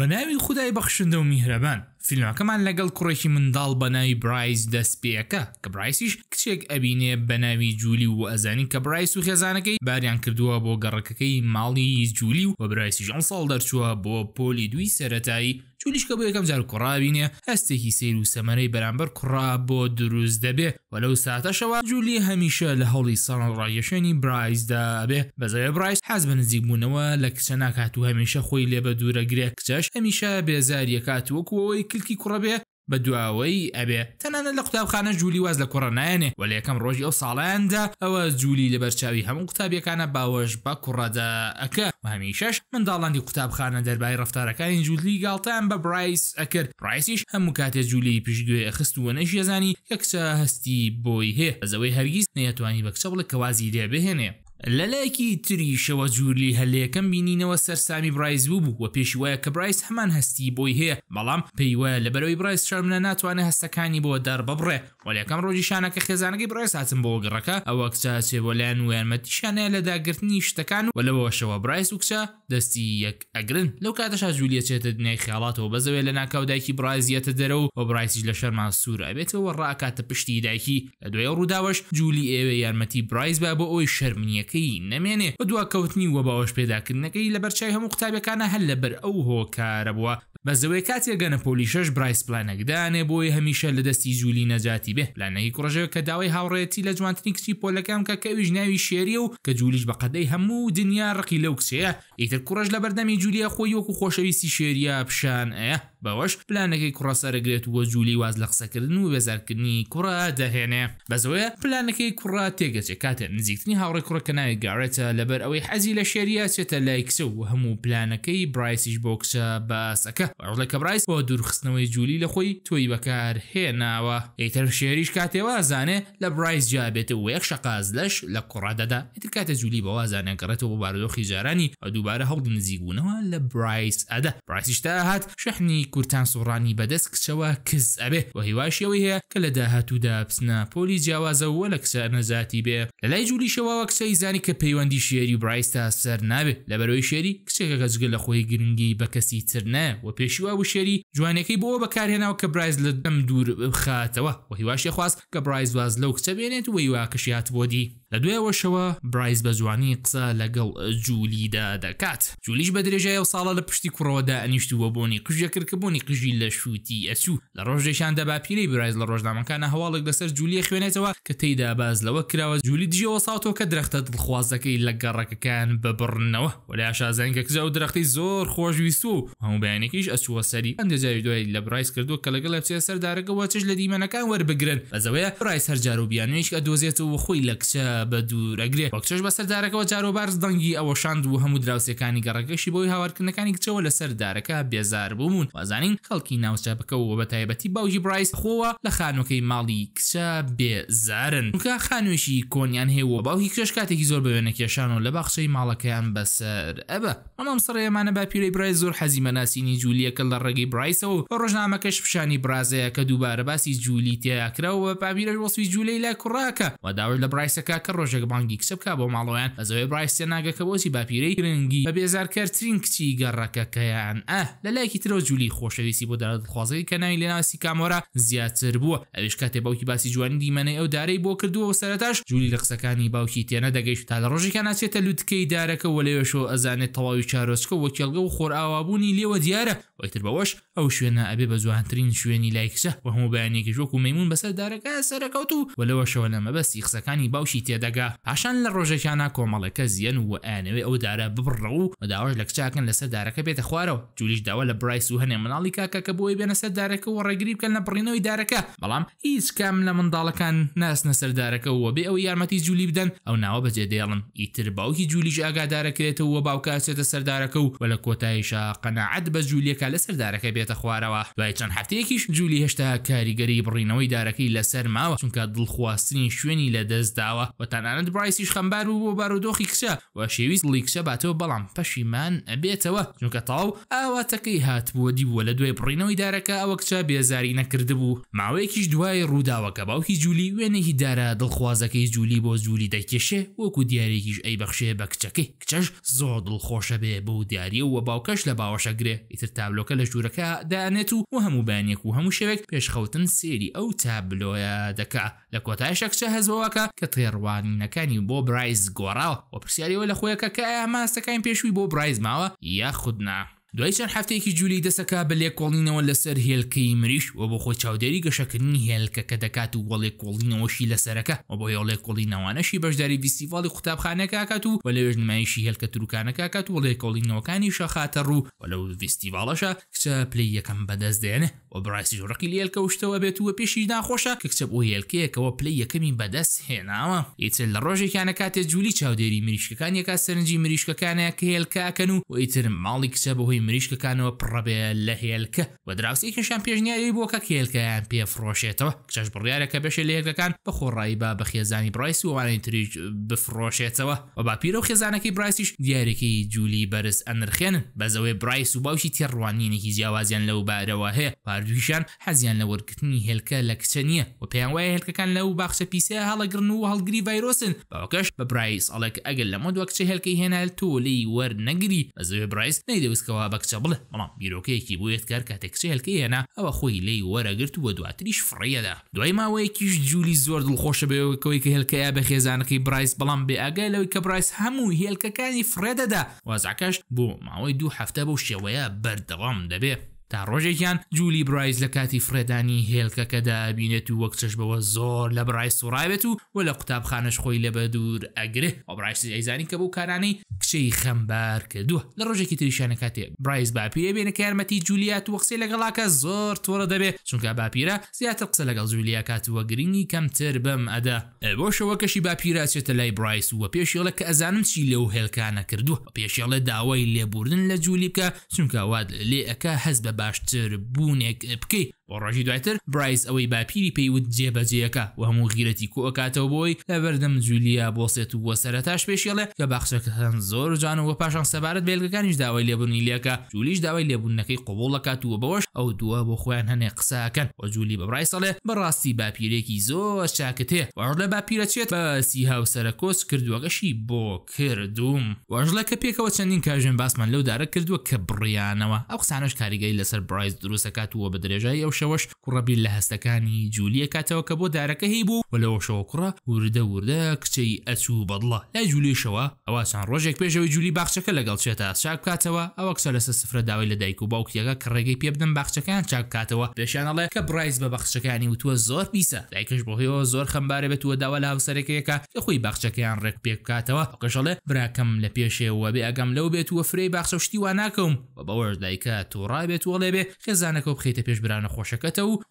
بە ناوی خدای بەخشندە و میهرەبان فیلمەکەمان لەگەڵ کوڕێکی منداڵ بە ناوی برایز دەستپێەکە کە برایسیش کچێک ئەبینێ بە ناوی جولی و ئەزانی کە برایس و خێزانەکەی باریان کردووە بۆ گەڕەکەەکەی ماڵی جولی و بە برایسی ژان ساڵ دەرچووە بۆ پۆلی دوی سەتایی تولیشکە بۆ یەکەم جار کوڕابینێ هەستێکی سیر و سەمەرەی بەرامبەر کوڕا بۆ دروست دەبێ وە لەو ساتەشەوە جولی هەمیشە لە هەڵی ساڵن ڕایەشێنی برایزدا بێ بەزای برایس حەز بە نزیکبوونەوە لە کچە ناکات و هەمیشە خۆی لێ بە دوورەگرێ کچەش هەمیشە بێزاریەکات وەکوەوەی کلکی کوڕەبێ بە دواوەی ئەبێ تەنانە لە قوتابخانە جوولی واز لە کوڕە نایەنێ وەل یەکەم ڕۆژی ئەو ساڵیاندا ئەوە جوولی لە بەرچاوی هەموو قوتابیەکانە باوەش بە کوڕەدا ئەەکە هەمیشەش منداڵندی قوتابخانە دەربای ڕفتارەکانی جوولی گاڵتان بە برایس ئەکرد پرایسیش هەموو کاتێ جوولی پشتگوێ ئەخست و نەژێزانی یەکچە هەستی بۆی هەیە ئەزەوەی هەرگیز نەتوانی بە کچە بڵێ کەوازی لێ بهێنێ لەلایەکی تریشەوە جوولی هەلەکەم بینینەوە سەرسامی برایز بوو بوو و پێش وایە کە برایس هەمان هەستی بۆی هەیە بەڵام پێی وایە لە بەرەوەی برایس شارمە ناتوانە هەستەکانی بۆ دەر ببڕێ وەلەکەم ڕۆژیشانەکە خێزانەکەی برایس هاتم بۆ گەڕەکە ئەوە کچچێ بۆلایەن وێنمەتیشانەیە لە داگررتنی شتەکان و لەوەشەوە برایس و کچە دەستی یەک ئەگرن لەو کاتەشا جوولیە چێتە دنیای خیاڵاتەوە بەزەوێت لە ناکاودایکی برایزیەتە دەرە و بۆ برایسیش لە شەرمان سوورە بێتەوە ڕاکاتە پشتی دایکی لە دوێ ڕووداوەش جوولی ئێوە یارمەتی برایز بە بۆ ئەوی شەرمنیەکە کۆمەڵگەکەی نامێنێ بە دوا کەوتنی وە باوەش پێداکردنەکەی لە بەرچای هەموو قوتابەکانە هەل لەبەر ئەو هۆکارە بووە بە زەوەی کاتێ گەنەپۆلی شەش برایس پلانەکدانێ بۆی هەمیشە لە دەستی جوولی نەجاتی بێ لانەی کوڕژەوە کە داوای هاوڕێتی لە جوانتنی کچی پۆلەکەم کە کەویش ناوی شێری و کە جوولیش بە قەدەی هەموو دنیا ڕقی لەو کچەیە ئیتر کوڕش لە بەردەمی جوولیە خۆی وەکو خۆشەویستی شێریە پیشان ئەیە بەوەش پلانەکەی کوڕەسەرەگرێت وە جوولی واز لە قسەکردن و بێزارکردنی کوڕە دەهێنێ بەزەوەە پلانەکەی کوڕا تێگەچێت کاتە نزیکتنی هاوڕێ کوڕەکە ناوی گارێتە لەبەر ئەوەی حەزی لە شێریە چێتە لایکسە و هەموو پلانەکەی برایسیش بۆکسە باسەکە ڕڵەکە برایس بۆ دوورخستنەوەی جوولی لە خۆی تۆی بەکار هێناوە ئیتر شێریش کاتێەوە زانێ لە برایس جابێتە و یەک شقاز لەش لە کوڕادەدا ئیتر کاتە جوولی بەوازانەگەڕێتەوە بۆ بارۆخی جارانی دووبارە هەڵ نزیگوونەوە لە برایس ئەدا برایسیشتا هات شەحنی ئەمریک کورتان سوڕانی بەدەست کچەوە کز ئەبێ و هیواشەوەی هەیە کە لە داهاتوودا پسنا پۆلی جیاوازە وە لە کچە نەزاتی بێ لە لای جولی شەواوە کچەی زانی کە پەیوەندی شێری برایستا سەر نابێ لە بەرەوەی شێری کچێکە گەجگە لە خۆی گرنگی بە کەسی ترنە و پێشیوا و شێری جوانەکەی بۆەوە بەکارهێناو کە برایز لە دەم دوور بخاتەوە و هیواشی خواست کە برایز واز لەو کچە بێنێت و هیوا کەشیات بۆدی لە دوێەوەشەوە برایز بە جوانی قسە لەگەڵ جوولیدا دەکات جولیش بە درێژای و ساڵە لە پشتی کوڕەوەدا ئەنیشتووە بۆنی قژەکرد کە بۆنی قژی لە شووتی ئەسوو لە ڕۆژێشان دەباپیری برایز لە ڕۆژنامەکانە هەواڵێک لەسەر جولیە خوێنێتەوە کە تێیدا باز لەوە کراوە جولی دژەوە ساوتۆ کە درختە دڵخوازەکەی لە گەڕەکەکان ببڕنەوە ولا شازانکە کزە و درختی زۆر خۆشویست و هەموو بەیانێکیش ئەسووە سەری ئەندەجای دوای لە برایس کردو کە لەگەڵ بچێ سەردارەکەەوە چش لە دیمەنەکان وەربگرن بەزەوەە برایس هەرجار و بیانویش کە دۆزێت و خۆی لە کچە بە دوورەگرێت وەکچش بە سەردارەکەەوە جارۆبارز دەنگی ئەوە شاند و هەموو دراوسەکانی گەڕەکەشی بۆی هاوارکردنەکانی کچەوە لە سەردارەکە بێزار بوومون وازانین خەڵکی ناوچاپەکەەوە بە تایبەتی باوکی برایس خۆوە لە خانوەکەی ماڵی کچە بێزارن وکە خانوێشی کۆنیان هێوە باوکی کشش کاتێکی زۆر بەوێنە کێشانەوە لە باخشەی ماڵەکەیان بەسەر ئەبە ئەمام سڕێمانە با پیرەی برای زۆر حەزیمە ناسینی جوولیەکە لە ڕێگەی برایسەوە ڕۆژنامەکەش پیشانی برازەیە کە دووبارە باسی جوولی تیاکراوە پابیرە وەسوی جوولەی لای کوڕاکە و داوای لە برایسەکە کە ڕۆژێک بانگی کسە بکە بۆ ماڵەوەیان ئەزەوەی برایستێ ناگەکە بۆسی باپیرەی گرنگی بە بێزارکەرترین کچی گەڕەکەکەیان ئە لە لایکی ترۆ جولی خۆشەویستی بۆ دەخوازەی کە ناوی لێناسی کامۆرا زیاتر بووە ئەوش کاتێ باوکی باسی جوانی دیمەنە ئەو دارەی بۆ کردووە و سەرتاش جولی لە قسەکانی باوکی تێنە دەگەیشت تا لە ڕۆژێکە ناچێتە لوتکەی دارەکە و لێوەشەوە ئەزانێت تەواوی چارۆچکە وەکیێڵگە و خۆرئاوابوونی لێوە دیارە وەیتر بەوەش ئەو شوێنە ئەبێ بە زوانترین شوێنی لایکشە و هەموو بەیانێکی ژۆکو مەمون بەسەر دارەکە سەرکەوت و وەلەوەشەوە لە مەبەستی قسەکانی باوشی تێدەگا پاشان لە ڕۆژەکانە کۆمەڵەکە زیەن و ئەنەوێ ئەو دارە ببڕە و مەداوەش لە کچاکن لەسەر دارەکە بێتە خوارەوە جولیش داوە لە برایس و هەنێ مناڵی کاکە کە بۆی بێنە سەر دارەکە و ڕێگری بکەن لە بڕینەوەی دارەکە بەڵام هیچ کام لە منداڵەکان ناسنە سەردارەکەەوە بێ ئەو یارمەتی جولی بدەن ئەو ناوە بەجێدێڵن ئیتر باوکی جولیش ئاگادارەکرێتەوە باوکاسێتە سەردارەکە و وە لە کۆتایشا قەنەعەت بە جولیەکە کە لەسەر دارەکە بێتە خوارەوە دوای چەند هەفتەیەکیش جولی هێشتا کاریگەری بڕینەوەی دارەکەی لەسەر ماوە چونکە دڵخواستنی شوێنی لە دەستداوە و تەنانەت برایسیش خەمبار و بۆ بارودۆخی کچە و شێویست لیکسە باتەوە بەڵام پەشیمان بێتەوە چونکە تاو ئاواتەکەی هاتبووە دیبووە لە دوای بڕینەوە دارەکە ئەوە کچە بێزاری نەکرد بوو ماوەیەکیش دوای ڕووداوەکە باوکی جولی وێنێکی دارە دڵخوازەکەی جولی بۆ جولی دەکێشێ وەکو دیارێکیش ئەی بەخشێ بە کچەکەی کچەش زۆر دڵخۆشە بێ بۆ دیاریە و باوکەش لە باوەشەگرێ ئیتر تاب تابلۆکە لە ژوورەکە دانێت و و هەموو بانێک و هەموو شەوێک پێشخەوتن سێری ئەو تابلۆیە دەکا لە کۆتای شەکچە هەزەوەکە کە تێڕوانینەکانی بۆ برایز گۆڕاوە و پرسیارەوە لە خۆیەکە کە ئایا ماستەکان پێشووی بۆ برایز ماوە یا خودنا. دوای چەند هەفتەیەکی جولی دەسەکە بە لێ کۆڵینەوە لەسەر هێلکەی مریش و بۆ خۆی چاودێری گەشەکردنی هێلکە کە دەکات و وەڵێ کۆڵینەوەشی لەسەرەکە و بۆ یاڵێ کۆڵینەوانەشی بەشداری فیسیڤاڵی قوتابخانەکەکات و وە لەێژ نمایشی هێلکە تروکانەکەکات وڵێ کۆڵینەوەکانی شەخاتە ڕوو و لەو فیسیڤاڵەشە کچە پلی یەکەم بەدەست دێنێ و بڕاستی ڕقی لێلکە وشتەوە بێت وە پێشی ناخۆشە کە کچە بۆ هێلکەیەکەوە پلی یەکەمی بەدەست هێناوە ئیتر لە ڕۆژێکیانە کاتێ جولی چاودێری مریشکەکان یەکە سەرنجی مریشکەکانە کە هێلکەکەن و ئیتر ماڵی کچە بەهۆی مریشکەکانەوە پڕەبێ لە هێلکە و دراوسی کەشان پێشنیاری بۆکە کێلکەیان پێفرۆشێتەوە کچەش بڕیارەکە بەشێ لێگەکان بە خۆڕایی با بە خێزانی برایس و وانەی تریج بفرۆشێتەوە و با پیرە و خێزانەکەی برایسیش دیارێکی جولی بەرز ئەنرخێن بەزەوەی برایس و باوشی تێڕوانینێکی جیاوازیان لەو بارەوە هەیە پاردویشان حەزیان لە وەرگتنی هێلکە لە کچە نییە و پێیان وایە هێلکەکان لەو باخچە پیسە هەڵەگرن و هەڵگری ڤایرۆسن باوکەش بە برایس ئەڵک ئەگەر لە مدوەکچە هێلکەی هێنال تۆ لی وەرنەگری بەزەوێ برایس نەیدەویستەوە ئەوە بەکچە بڵێ بەڵام بیرۆکەیەکی بۆیت کار کاتێکچە هەلکە هێنا ئەوە خۆی لی وەرەگرت وە دواتریش فڕیەدا دوای ماوەیەکیش جولی زۆر دڵخۆشە بەوەکەوەی کە هێلکەیە بە خێزانەکەی برایس بەڵام بێ ئاگای لەوەی کە برایس هەموو هێلکەکانی فرێدەدا وازعکەش بۆ ماوەی دوو هەفتە بەو شێوەیە بەردەوام دەبێت تا ڕۆژێکیان جولی برایز لە کاتی فرێدانی هێلکەکەدا بینێت و وەک چشبەوە زۆر لە برای سوڕایبێت و وە لە قوتابخانەش خۆی لە بە دوور ئەگرێ ئۆبرایسی ئەیزانی کە بوو کارانەی کچەی خەمبار کردووە لە ڕۆژێکی تریشانە کاتێ برایز باپیرە بێنە کە یارمەتی جولیات وەقسی لەگەڵاکە زۆر تۆرە دەبێت چونکە باپیرە زیاتر قسە لەگەڵ جوولیا کاتووە گرنگی کەمتر بم ئەدا بۆشەوە کەشی باپیراسێتە لای برایس وە پێشێڵە کە ئەزانم چی لەو هێلکانە کردووە پێشێڵە داوای لێبوردن لە جولی بکە چونکە واد لێ ئەەکە هەز بە باشتر بوونێک بکەیت بۆ ڕۆژی دواتر برایس ئەوەی باپیری پێیوت جێبەجێەکە و هەموو غیرەتی کۆکاتەوە بۆی لە بەردەم جولیا بۆسێت و وە سەرەتاش پێشێڵێ کە باخشەکە هەن زۆر جانەوە پاشان سەبارەت بێلگەکانیش داوای لێبوونی لەکە جولیش داوای لێبوونەکەی قوبڵەکات و بەوەش ئەو دووە بۆ خۆیان هەنێ قساکەن وە جولی بە برایسەڵێ بەڕاستی باپیرێکی زۆر چاکتێ وەڕ لە باپیرە چێت بەسی هاوسەرە کۆچ کردووەگەشی بۆ کردووم وەژلە کە پێکەوە چەندین کاژێن باسمان لەو دارە کردووە کە بڕیانەوە ئەو قسانش کاریگەی لەسەر برایس دروستەکات وە بە درێژایی ئەو ئەوشەوەش کوڕەبیل لە هەستەکانی جولیە کاتەوە کە بۆ دارەکە هەی بوو و لەەوەشەوە کوڕە وردە وردە کچەی ئەچوو بەدڵە لای جولیشەوە ئەوسان ڕۆژێک پێشەوەی جولی باخچەکە لەگەڵ چێتە چاک بکاتەوە ئەو کسە لەسە سفرە داوای لە دایک و باوکیەکە کە ڕێگەی پێ بدەم باخچەکان چاک بکاتەوە پێشانەڵێ کە برایز بە بەخشەکانی وتووە زۆر پیسە دایکش بۆهەوە زۆر خەمبارە بێتوە داوا لە هاوسەرەکەیەکە لە خۆی باخچەکەیان ڕێک پێ بکاتەوە قژەڵێ براکەم لە پێشەوە بێ ئەگەم لەو بێت وە فری باخشەشتی وا ناکەم بەەوەش دایکە تۆڕای بێت وەڵێ بێ خێزانەکە بخیتە پێش برانە خۆش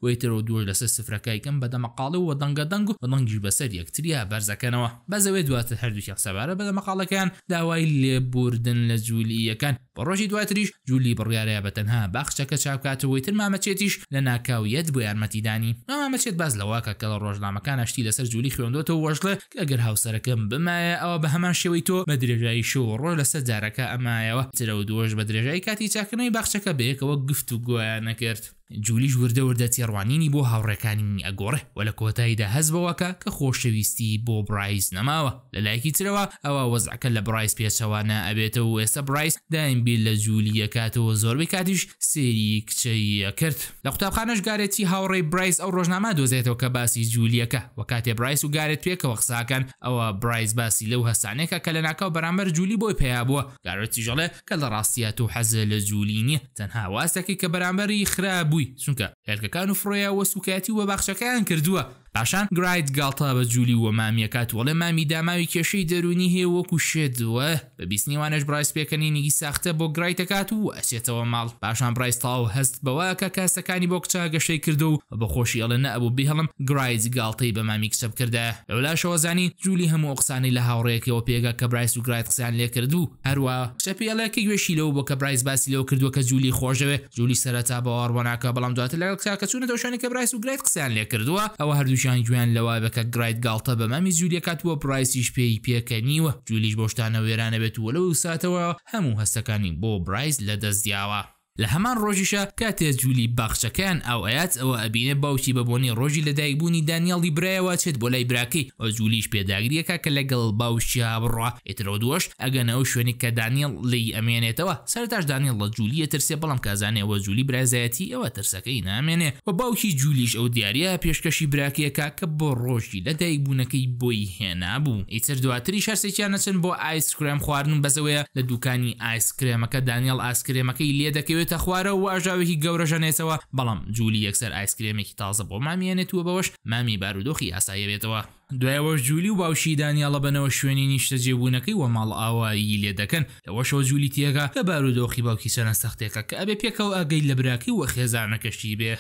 و ایتر و دور لسه سفرکای کم بەدە مقاله و دنگ دەنگ و دەنگی بەسەر یەکتریا هر دو شخص هەردووشە سەبارە مقاله کن داوای لبوردن لە کن بە ڕۆژی دواتریش جولی بڕیارەیە بە تەنها باخچەکە چاپکاتەوەی تر مامەچێتیش لە ناکاویەت بۆ یارمەتیدانی مامەچێت باز لەواکە کە لە ڕۆژنامەکان ئەشتی لەسەر جولی خوێندۆتەوە وەشڵە ئەگەر هاوسەرەکەم بمایە ئەوە بە هەمان شێوەی تۆ بە درێژایی شو ڕۆژ لەسەر جارەکە ئەمایەوە ترە و دۆژ بە درێژایی کاتی چاکردنەوەی باخچەکە بەیەکەوە گفت و گویان نەکرد. جولیش وردەوردە تێڕوانینی بۆ هاوڕێکانی ئەگۆڕێ و لە کۆتاییدا هەز بەوەکە کە خۆشەویستی بۆ برایس نەماوە لە لایکی ترەوە ئەوە وەزعکە لە برایس پێچەوانە ئەبێتە و ئێستا برایس دایم بێ لە جوولی کاتەوە زۆربەی کاتیش سێری کچەیە کرد لە قوتابخانەش گارێتی هاوڕێی برایس ئەو ڕۆژنامە دۆزێتەوە کە باسی جوولیەکە و کاتێ برایس و گارێت پێکەوە قساکەن ئەوە برایس باسی لەو هەسانێکە کە لە ناکاو بەرامبەر جوولی بۆی پێیابووە گارەتی ژەڵێ کە لە ڕاستیات و حەزە لە جوولی نیە تەنها واسەکەی کە بەرامبەری خراببووی چونکە هێلکەکان و فڕۆیە وەسوکاتی وە باخشەکەیان کردووە پاشان گرایت گڵتا بە جولی وە مامیەکات وەڵێ مامی داماوی کێشەی دەرونی هەیە وەکو شێدوە بە بیستنیوانش برایس پێکەنی نیگی ساختە بۆ گرایتەکات و ئەسێتەوە ماڵ پاشان برایس تاو هەست بەوە کە کاسەکانی بۆ کچا گەشەی کردو و بەخۆشی ئەڵە نەبوو بهڵم گرایت گڵتەی بە مامی کچە بکردە ئەولاشەوە زانی جولی هەموو قسانی لە هاوڕێکەوە پێگا کە برایس و گرایت قسان لێ کردو هەروە شەپیڵەکە گوێشی لەوە بۆ کە برایس باسی لەوە کردووە کە جولی خۆشەوێ جولی سەرەتا بەوەڕوانناکە بەڵام دواتە لەگەڵ قساکە چونە دەوشانی کە برایس و گرایت قسان لێ کردووە ئەوە هەردووش ئەویشان گویان لەوا بکە گرایت گاڵتە بە مەمی جوولیە کاتوە پرایسیش پێی پێکەنیوە جولیش بۆشتانە وێرانە بێت وە لەو ساتەوە هەموو هەستەکانی بۆ برایز لە دەستیاوە. لە هەمان ڕۆژیشە کاتێ جوولی باخچەکان ئەو ئاات ئەوە ئەبینە باوکی بەبوونی ڕۆژی لە دایکبوونی دانیاڵی برایەوە چێت بۆ لای براکەی ئەو جوولیش پێداگریەکە کە لەگەڵ باوشی بڕوا ئترۆ دوۆش ئەگەن ئەو شوێنی کە دانیل لی ئەمێنێتەوە سەرتاش دانیل لە جوولیە ترسێ بەڵام کازانێەوە جوولی برازایەتی ئەوە ترسەکەی نامێنێ و باوکی جوولیش ئەو دیارە پێشکەشی براکیەکە کە بۆ ڕۆژی لە دایکبوونەکەی بۆی هێنابوو ئیتر دواتری شارسێکیان نەچن بۆ ئایسکرێم خواردن بەزەوەیە لە دوکانی ئایسکرێمەکە دانیل ئاسکرێمەکەی لێ دەکەوێت دەبێتە خوارە و ئاژاوێکی گەورەژەنێتەوە بەڵام جولی یەکسەر ئایسکرێمێکی تازە بۆ مامیێنێتوە بەوەش مامی بارودۆخی ئاسایە بێتەوە دوایەوەش جولی و باوشی دانیاڵە بنەوە شوێنی نیشتە جێبوونەکەی وە ماڵ ئاوایی لێ دەکەن لەوەشەوە جولی تێگا کە بارودۆخی باوکی سەرەن سەختێکە کە ئەبێ پێکەوە ئەگەی لە براکی وە خێزانەکەشتی بێ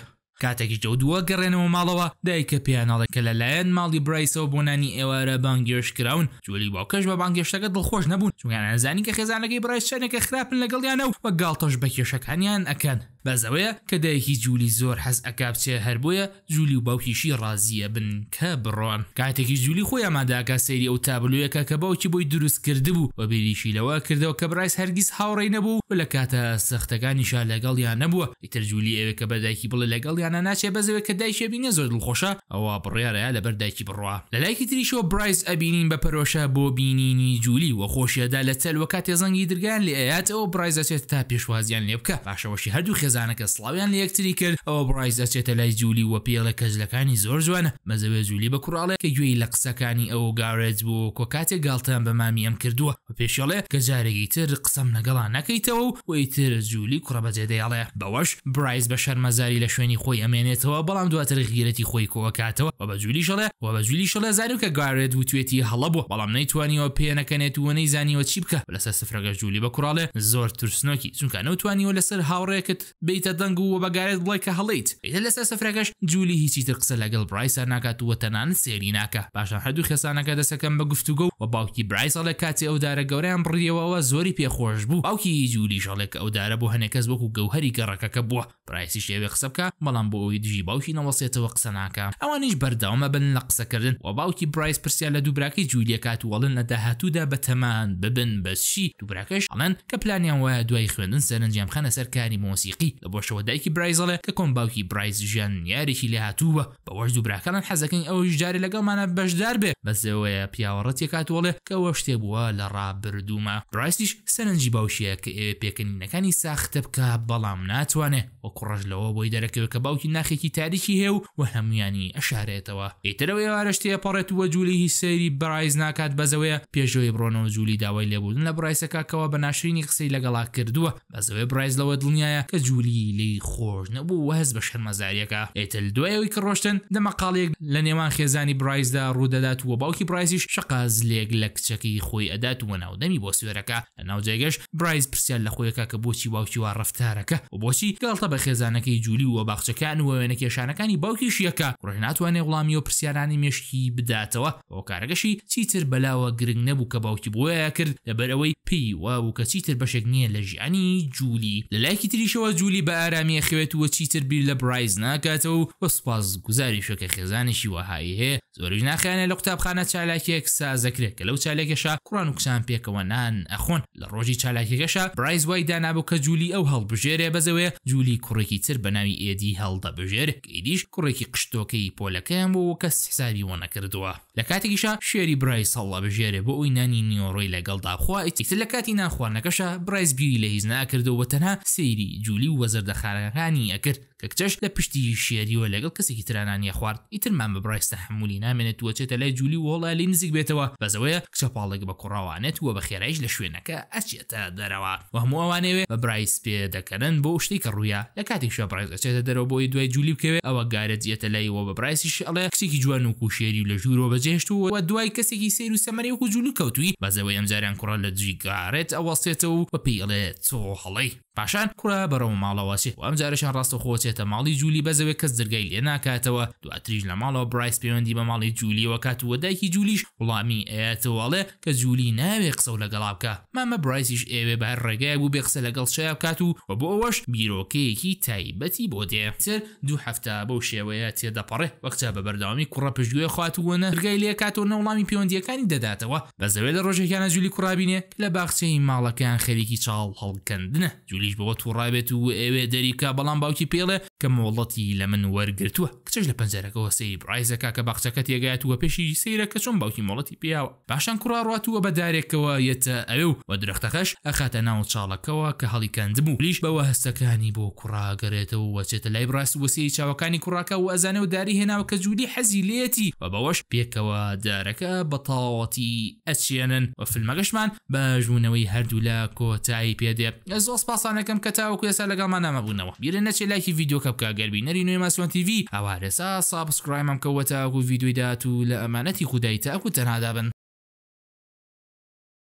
کاتێکی جودووە گەڕێنەوە ماڵەوە دایککە پیانناڵەکە لەلایەن ماڵی برایسەوە بۆنانی ئێوارە بانگێش کراون جولی باوکەش بە بانگێشتەکە دڵخۆش نەبوون چونگانزانی کە خێزانەکەی برای شوێنەکە خراپن لەگەڵیانە و وە گاڵتەش بە کێشەکانیان ئەکەن بەزەوەیە کە دایەکی جوولی زۆر حەز ئەکاپچێ هەربە جوولی و باوکیشی ڕازیە بن کە بڕۆن کاتێکی جوولی خۆی ئەماداکە سەیری ئەو تابلویەکە کە باوکی بۆی دروست کردبوو بە بریشیلەوە کردەوە کە برایس هەرگیز هاوڕێ نەبوو و لە کاتە سەختەکانیشا لەگەڵ یان نەبووە ئیتر جوولی ئەوێ کە بەدایکی بڵێ لەگەڵ یانە ناچێ بەزەوە کە دایشێبینە زۆر دڵخۆشە ئەوە بڕیارەیە لە بەردایکی بڕوا لەلایکی تریشەوە برایس ئەبینین بە پەرۆشە بۆ بینینی جوولی و خۆشیەدا لە چەلوە کاتێ زەنگی درگان لێ ئەات ئەو برایزەچێت تا پێشوازیان لێ بکە پاشەوەشی هەردوو خێز خێزانەکە سلاویان لە یەکتری کرد ئەوە بڕایز دەچێتە لای جولی و پێڵە کەژلەکانی زۆر جوانە مەزەوێ جولی بە کوڕاڵێک کە گوێی لە قسەکانی ئەوە گارێت بوو کۆ کاتێک گالتان بە مامی ئەم کردووە و پێشڵێ کە جارێکی تر قسەم لەگەڵان نەکەیتەوە ویتر جولی کوڕە بەجێدەیاڵێ بەوەش برایز بە شەرمەزاری لە شوێنی خۆی ئەمێنێتەوە بەڵام دواتر غیرەتی خۆی کۆکاتەوە و بە جولی شڵێ و بە جولی شڵێ زانو کە گارێت وتوێتی هەڵە بوو بەڵام نەیتوانیەوە پێەکەنێت و نەیزانیەوە چی بکە لەسەر سفرەگە جولی بە کوڕاڵێ زۆر ترسنۆکی چونکە نەوتوانیەوە لەسەر هاوڕێکت بیتە دەنگ و بەگارێت بڵێ کە هەڵیت ئیدە لەسەر سفرەکەش جولی هیچی تر قسە لەگەڵ برایسا ناکاتوە تەنانە سێری ناکە باشە هەردوو خێسانەکە دەسەکەم بە گفتوگە و باوکی برایسا لە کاتی ئەودارە گەوریان بڕیەوەەوە زۆری پێخۆش بوو باوکی جولی ژەڵێک ئەودارە بۆ هەنێک کەس وەکو گەوهری گەڕەکەەکە بووە پرایسی شێوێ قسە بکە بەڵام بۆ ئەوی دژی باوکی نەوەسێتەوە قسە ناکە ئەوانیش بەرداوامە بن لە قسەکردن و باوکی برایس پرسیال لە دووبراکی جولیەکات وەڵن لە داهاتوودا بە تەمان ببن بەشی دووبراکەش ئەڵەن کە پلانیان وایە دوای خوێندن سەرنجام خەنە سەرکاری مۆسیقی سەرەکی لە بۆشەوە دایکی برایزەڵێ کە کۆم باوکی برایز ژیان یاریی لە هاتووە بە وەرز و براکانان حەزەکەن ئەوەش جاری لەگەڵمانە بەشدار بێ بەزەوەیە پیاوەڕەت تێکاتوەڵێ کەەوە شتێ بووە لە ڕابردوومە برایستیش سەرنجی باوشەیە کە پێکردنینەکانی ساختە بکە بەڵام ناتوانێ وە کوڕژ لەوە بۆی دەرەکەوێت کە باوکی ناخێکی تاریکی هێ و و هەمویانی ئەشارێتەوە ئیترەوەی وارشتەیە پەڕێت وە جوولی سەیری برایز ناکات بەزەوەیە پێشەوەی بڕۆنەوە جوولی داوای لێبوون لە برایسەکەکەەوە بە ناشرینی قسەی لەگەڵا کردووە بەزەوەی برایز لەوە دڵنیایە کە جو جوولی لی خۆش نەبوو وەز بە شەرمەزاریەکە ئێتل دوایەوەی کە ڕۆشتن دەمەقالێک لە نێوان خێزانی برایزدا ڕوودەدات وە باوکی برایزیش شقاز لێک لە کچەکەی خۆی ئەدات و ناودەمی بۆ سوێرەکە لە ناوجێگەش برایز پرسیال لە خۆیەکە کە بۆچی باوکی وا ڕفتارەکە و بۆچی گڵتە بە خێزانەکەی جوولی وە باخچەکان و وێنە کێشانەکانی باوکیش یەکە ڕێ ناتوانێ وڵامی و پرسیارانی مێشکی بداتەوە ئەو کارگەشی چیتر بەلاوە گرنگ نەبوو کە باوکی بۆیە کرد لەبەرەوەی پێی وابوو کە چیتر بەشێک نییە لە ژیانی جوولی لە لایکی تریشەوە جو جولی بە ئارامی خەوێت وە چیتر بیر لە برایز ناکاتەوە وە سپاز گوزاری شوکە خێزانشی وهایی هەیە زۆریش ناخیانە لە قوتابخانە چالاکیەک سازەکرێت کە لەو چالێکەشا کوڕان و کچان پێکەوە نان ئەخۆن لە ڕۆژی چالاکیەکەشا برایز وای دانابوو کە جولی ئەو هەڵبژێرێ بەزەوێ جولی کوڕێکی تر بەناوی ئێدی هەڵدەبژێر ئیدیش کوڕێکی قشتۆکەی پۆلەکەیان بۆ کەس حسابی وە نەکردووە لە کاتێکیشا شێری برایز هەڵە بژێرێ بۆ ئەوی نانی نیۆڕۆی لەگەڵداخوا ئیتر لە کاتی ناخواردنەکەشا برایز بیری لە هیز ناکردەوە تەنها سەیری جولی وەزەردەخارەکانی ئەکرد کە کچەش لە پشتی شێریوە لەگەڵ کەسێکی ترانانیە خوارد ئیترمان بە برایستە هەمولی نامێنێت وەچێتە لای جولی وڵای لی نزیک بێتەوە بەزەوەیە کچەپاڵێک بە کوڕاوانێت وە بە خێرایش لە شوێنەکە ئەچێتە دەرەوە و هەمووانەوێ بە برایس پێ دەکەن بۆ شتی کە ڕوویە لە کاتێک شە برایز ئەچێتە دەرەوە بۆی دوای جولی بکەوێت ئەوە گارەجیێتە لایەوە بە برایسیش ئەڵێ کچێکی جوان و کوشێری لە ژوورۆ بەجێشت و دوای کەسێکی سیر و سەمەری و جوولو کەوتوی بەزەوەی ئەمجاریان کوڕە لە جوی گارێت ئەوەستێتە و بە پێڵێ چۆ هەڵی پاشان کوڕە بەرەو ماڵەوەچێت و ئەمجارشان ڕاستە خۆچێت دێتە ماڵی جولی بەزەوێ کەس دەرگای لێ ناکاتەوە دواتریش لە ماڵەوە برایس پەیوەندی بە ماڵی جولیەوە کات وەدایکی جولیش وڵامی ئەیەتەوەڵێ کە جولی ناوێ قسە و لەگەڵا بکە مامە برایسیش ئێوێ بە ڕێگای بوو بێ قسە لەگەڵ شیا بکات و و بۆ ئەوەش بیرۆکەیەکی تایبەتی بۆ دێ سەر دوو هەفتە بەو شێوەیە تێدەپەڕێ وەختە بە بەرداوامی کوڕە پشتگوێ خواتووە نەرگای لێ کاتەوە نەوڵامی پەیوەندیەکانی دەداتەوە بەزەوێ لە ڕۆژێکیانە جولی کوڕابینێ لە باخچەی ماڵەکان خەریکی چاڵ هەڵکەندنە جولیش بەوە تووڕابێت و ئێوێ دەریکا بەڵام باوکی پێڵێ کردووە کە مۆڵەتی لە من وەرگرتووە کچش لە پەنجەرەکەەوە سەیری برایزەکە کە باخچەکە تێگایەتوە پێشی سەیرەکە چۆن باوکی مۆڵەتی پیاوە پاشان کوڕا ڕاتووە بە دارێکەوە یەتە ئەوێ و درختەکەش ئەخاتە ناو چاڵەکەەوە کە هەڵیکەند بوو لیش بەوە هەستەکانی بۆ کوڕاگەرێتەوە وەچێتە لای بڕاست وەسی چاوەکانی کوڕاکە و ئەزانە و داری هێناوە کە جوودی حەزیلێتی و بەوەش پێکەوە دارەکە بەتاوەتی ئەچێنن و فلمەگەشمان بە ژوونەوەی هەردوو لە کۆتایی پێدێ زۆ سپاسانەکەم کە تاوەکو ێسا لەگەڵمان نامەبوونەوە بیرە نەچێ لایکی ڤیددیوکە بکە گەربی نەرینوێ ماسوان تیV ئەوارێسا سابسکرایمم کەوتە ئەگو مكوتا دات فيديو لە لامانتي خدايتا تا ئەکو تەنادابن